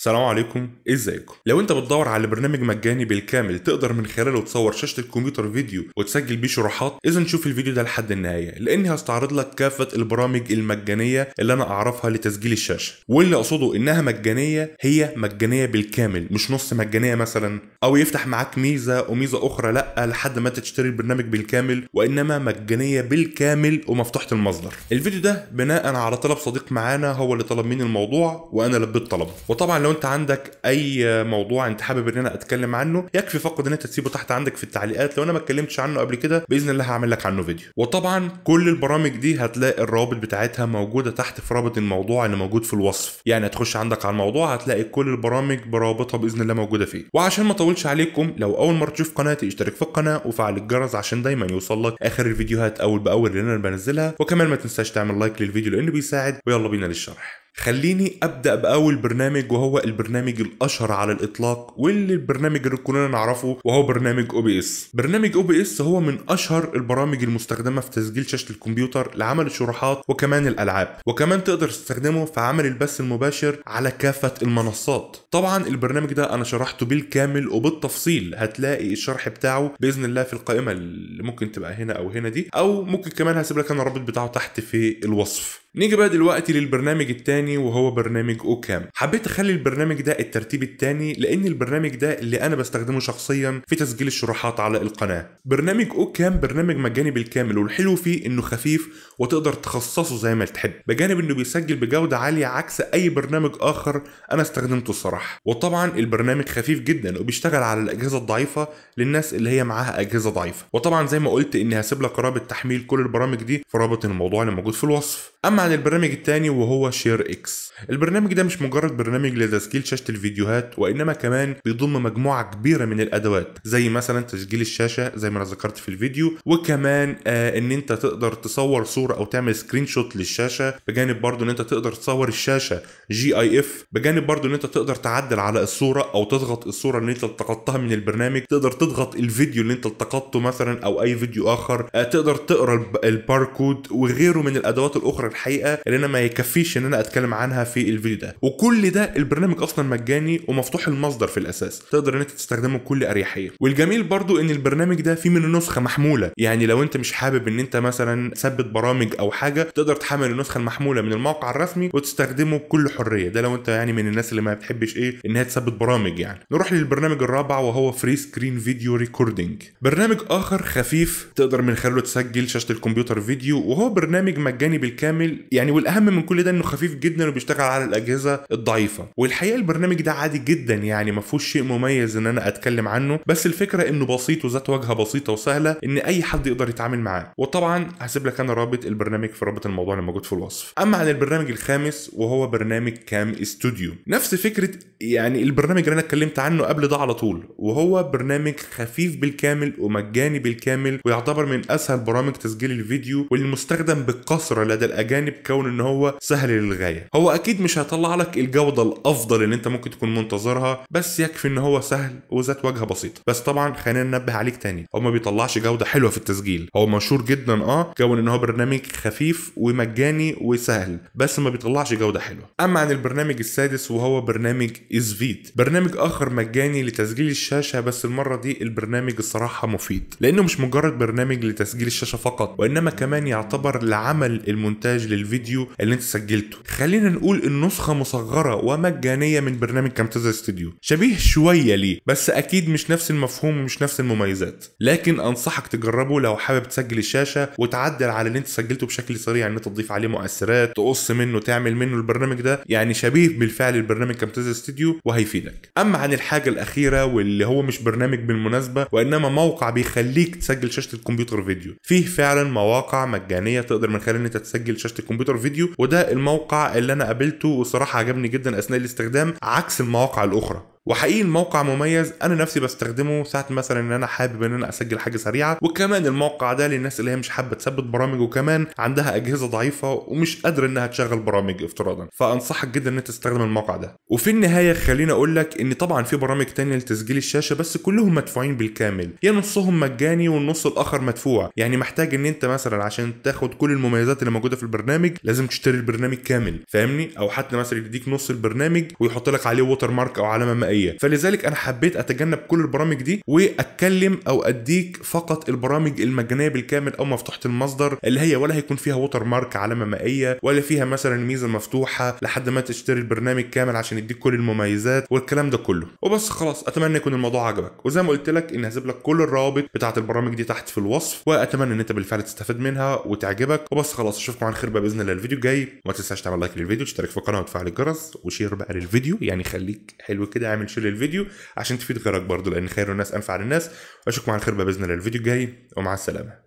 السلام عليكم ازيكم لو انت بتدور على برنامج مجاني بالكامل تقدر من خلاله تصور شاشه الكمبيوتر فيديو وتسجل بيه شروحات اذا شوف الفيديو ده لحد النهايه لاني هستعرض لك كافه البرامج المجانيه اللي انا اعرفها لتسجيل الشاشه واللي اقصده انها مجانيه هي مجانيه بالكامل مش نص مجانيه مثلا او يفتح معاك ميزه وميزه اخرى لا لحد ما تشتري البرنامج بالكامل وانما مجانيه بالكامل ومفتوحه المصدر الفيديو ده بناء على طلب صديق معانا هو اللي طلب مني الموضوع وانا لبيت طلبه وطبعا لو لو انت عندك اي موضوع انت حابب ان انا اتكلم عنه يكفي فقط ان انت تسيبه تحت عندك في التعليقات لو انا ما اتكلمتش عنه قبل كده باذن الله هعمل لك عنه فيديو وطبعا كل البرامج دي هتلاقي الروابط بتاعتها موجوده تحت في رابط الموضوع اللي موجود في الوصف يعني هتخش عندك على الموضوع هتلاقي كل البرامج برابطها باذن الله موجوده فيه وعشان ما اطولش عليكم لو اول مره تشوف قناتي اشترك في القناه وفعل الجرس عشان دايما يوصل لك اخر الفيديوهات اول باول اللي انا بنزلها وكمان ما تنساش تعمل لايك للفيديو لانه بيساعد ويلا بينا للشرح خليني ابدا باول برنامج وهو البرنامج الاشهر على الاطلاق واللي البرنامج اللي كلنا نعرفه وهو برنامج او بي اس برنامج او بي اس هو من اشهر البرامج المستخدمه في تسجيل شاشه الكمبيوتر لعمل الشروحات وكمان الالعاب وكمان تقدر تستخدمه في عمل البث المباشر على كافه المنصات طبعا البرنامج ده انا شرحته بالكامل وبالتفصيل هتلاقي الشرح بتاعه باذن الله في القائمه اللي ممكن تبقى هنا او هنا دي او ممكن كمان هسيب لك انا الرابط بتاعه تحت في الوصف نيجي بقى دلوقتي للبرنامج التاني وهو برنامج اوكام حبيت اخلي البرنامج ده الترتيب التاني لان البرنامج ده اللي انا بستخدمه شخصيا في تسجيل الشروحات على القناه برنامج اوكام برنامج مجاني بالكامل والحلو فيه انه خفيف وتقدر تخصصه زي ما تحب بجانب انه بيسجل بجوده عاليه عكس اي برنامج اخر انا استخدمته الصراحه وطبعا البرنامج خفيف جدا وبيشتغل على الاجهزه الضعيفه للناس اللي هي معاها اجهزه ضعيفه وطبعا زي ما قلت اني هسيب لك رابط تحميل كل البرامج دي في رابط الموضوع اللي موجود في الوصف اما عن البرنامج الثاني وهو شير اكس البرنامج ده مش مجرد برنامج لتسجيل شاشة الفيديوهات وإنما كمان بيضم مجموعة كبيرة من الأدوات زي مثلا تسجيل الشاشة زي ما أنا ذكرت في الفيديو وكمان آه إن أنت تقدر تصور صورة أو تعمل سكرين شوت للشاشة بجانب برضو إن أنت تقدر تصور الشاشة جي اي اف بجانب برضو إن أنت تقدر تعدل على الصورة أو تضغط الصورة اللي أنت التقطتها من البرنامج تقدر تضغط الفيديو اللي أنت التقطته مثلا أو أي فيديو آخر آه تقدر تقرا الباركود وغيره من الأدوات الأخرى الحقيقة. الحقيقه ان انا ما يكفيش ان انا اتكلم عنها في الفيديو ده وكل ده البرنامج اصلا مجاني ومفتوح المصدر في الاساس تقدر ان انت تستخدمه بكل اريحيه والجميل برضو ان البرنامج ده فيه منه نسخه محموله يعني لو انت مش حابب ان انت مثلا تثبت برامج او حاجه تقدر تحمل النسخه المحموله من الموقع الرسمي وتستخدمه بكل حريه ده لو انت يعني من الناس اللي ما بتحبش ايه ان هي تثبت برامج يعني نروح للبرنامج الرابع وهو فري سكرين فيديو ريكوردينج برنامج اخر خفيف تقدر من خلاله تسجل شاشه الكمبيوتر فيديو وهو برنامج مجاني بالكامل يعني والاهم من كل ده انه خفيف جدا وبيشتغل على الاجهزه الضعيفه والحقيقه البرنامج ده عادي جدا يعني ما فيهوش شيء مميز ان انا اتكلم عنه بس الفكره انه بسيط وذات واجهه بسيطه وسهله ان اي حد يقدر يتعامل معاه وطبعا هسيب لك انا رابط البرنامج في رابط الموضوع اللي موجود في الوصف اما عن البرنامج الخامس وهو برنامج كام استوديو نفس فكره يعني البرنامج اللي انا اتكلمت عنه قبل ده على طول وهو برنامج خفيف بالكامل ومجاني بالكامل ويعتبر من اسهل برامج تسجيل الفيديو واللي مستخدم بالكثره لدى الاجانب جانب كون ان هو سهل للغايه هو اكيد مش هيطلع لك الجوده الافضل اللي انت ممكن تكون منتظرها بس يكفي ان هو سهل وذات وجهه بسيطه بس طبعا خلينا ننبه عليك تاني هو ما بيطلعش جوده حلوه في التسجيل هو مشهور جدا اه كون ان هو برنامج خفيف ومجاني وسهل بس ما بيطلعش جوده حلوه اما عن البرنامج السادس وهو برنامج ازفيد برنامج اخر مجاني لتسجيل الشاشه بس المره دي البرنامج الصراحه مفيد لانه مش مجرد برنامج لتسجيل الشاشه فقط وانما كمان يعتبر لعمل المونتاج الفيديو اللي انت سجلته خلينا نقول النسخة مصغرة ومجانية من برنامج كامتازا استوديو شبيه شوية ليه بس اكيد مش نفس المفهوم ومش نفس المميزات لكن انصحك تجربه لو حابب تسجل الشاشة وتعدل على اللي انت سجلته بشكل سريع ان انت تضيف عليه مؤثرات تقص منه تعمل منه البرنامج ده يعني شبيه بالفعل البرنامج كامتازا استوديو وهيفيدك اما عن الحاجة الاخيرة واللي هو مش برنامج بالمناسبة وانما موقع بيخليك تسجل شاشة الكمبيوتر فيديو فيه فعلا مواقع مجانية تقدر من خلال ان انت تسجل شاشة كمبيوتر فيديو وده الموقع اللي انا قابلته وصراحه عجبني جدا اثناء الاستخدام عكس المواقع الاخرى وحقيقي الموقع مميز انا نفسي بستخدمه ساعه مثلا ان انا حابب ان انا اسجل حاجه سريعه وكمان الموقع ده للناس اللي هي مش حابه تثبت برامج وكمان عندها اجهزه ضعيفه ومش قادره انها تشغل برامج افتراضا فانصحك جدا ان انت تستخدم الموقع ده وفي النهايه خليني اقول لك ان طبعا في برامج تانية لتسجيل الشاشه بس كلهم مدفوعين بالكامل يا نصهم مجاني والنص الاخر مدفوع يعني محتاج ان انت مثلا عشان تاخد كل المميزات اللي موجوده في البرنامج لازم تشتري البرنامج كامل فاهمني او حتى مثلا يديك نص البرنامج ويحط لك عليه ووتر مارك او علامه الغنائيه فلذلك انا حبيت اتجنب كل البرامج دي واتكلم او اديك فقط البرامج المجانيه بالكامل او مفتوحه المصدر اللي هي ولا هيكون فيها ووتر مارك علامه مائيه ولا فيها مثلا ميزه مفتوحه لحد ما تشتري البرنامج كامل عشان يديك كل المميزات والكلام ده كله وبس خلاص اتمنى يكون الموضوع عجبك وزي ما قلت لك ان هسيب لك كل الروابط بتاعه البرامج دي تحت في الوصف واتمنى ان انت بالفعل تستفاد منها وتعجبك وبس خلاص اشوفكم على خير بقى باذن الله الفيديو الجاي ما تنساش تعمل لايك للفيديو تشترك في القناه وتفعل الجرس وشير بقى للفيديو يعني خليك حلو كده اعمل شير للفيديو عشان تفيد غيرك برضه لان خير الناس انفع للناس اشوفكم على خير باذن الله الفيديو الجاي ومع السلامه